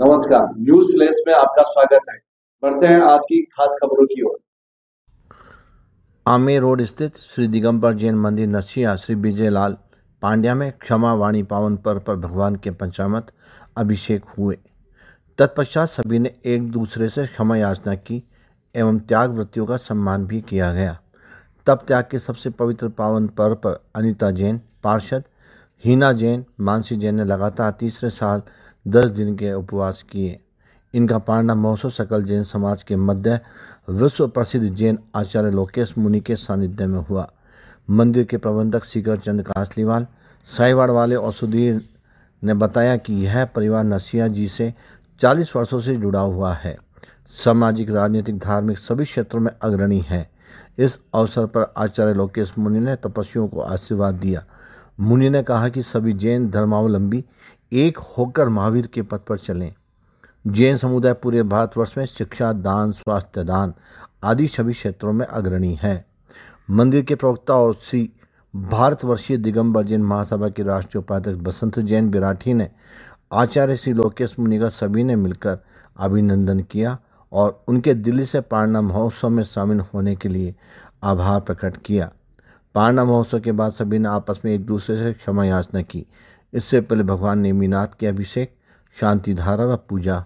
नमस्कार news flash में आपका स्वागत है बढ़ते हैं आज की खास खबरों की ओर आमेर रोड स्थित श्री दिगंबर जैन मंदिर नशिया श्री विजय लाल पांड्या में क्षमा वाणी पावन पर्व पर भगवान के पंचामत अभिषेक हुए तत्पश्चात सभी ने एक दूसरे से क्षमा याचना की एवं त्याग व्रतियों का सम्मान भी किया गया तब त्याग के सबसे पवित्र पावन पर्व पर अनिता जैन पार्षद हीना जैन मानसी जैन ने लगातार तीसरे साल दस दिन के उपवास किए इनका पांडा महोत्सव सकल जैन समाज के मध्य विश्व प्रसिद्ध जैन आचार्य लोकेश मुनि के सानिध्य में हुआ मंदिर के प्रबंधक शिखर चंद कासलीवाल साईवाड़ वाले और सुधीर ने बताया कि यह परिवार नसिया जी से 40 वर्षों से जुड़ा हुआ है सामाजिक राजनीतिक धार्मिक सभी क्षेत्रों में अग्रणी है इस अवसर पर आचार्य लोकेश मुनि ने तपस्वियों को आशीर्वाद दिया मुनि ने कहा कि सभी जैन धर्मावलंबी एक होकर महावीर के पथ पर चलें जैन समुदाय पूरे भारतवर्ष में शिक्षा दान स्वास्थ्य दान आदि सभी क्षेत्रों में अग्रणी है मंदिर के प्रवक्ता और श्री भारतवर्षीय दिगंबर जैन महासभा के राष्ट्रीय उपाध्यक्ष बसंत जैन बिराठी ने आचार्य श्री लोकेश मुनि का सभी ने मिलकर अभिनंदन किया और उनके दिल्ली से पारणा महोत्सव में शामिल होने के लिए आभार प्रकट किया पारणा महोत्सव के बाद सभी ने आपस में एक दूसरे से क्षमा याचना की इससे पहले भगवान ने मीनाथ के अभिषेक शांति धारा व पूजा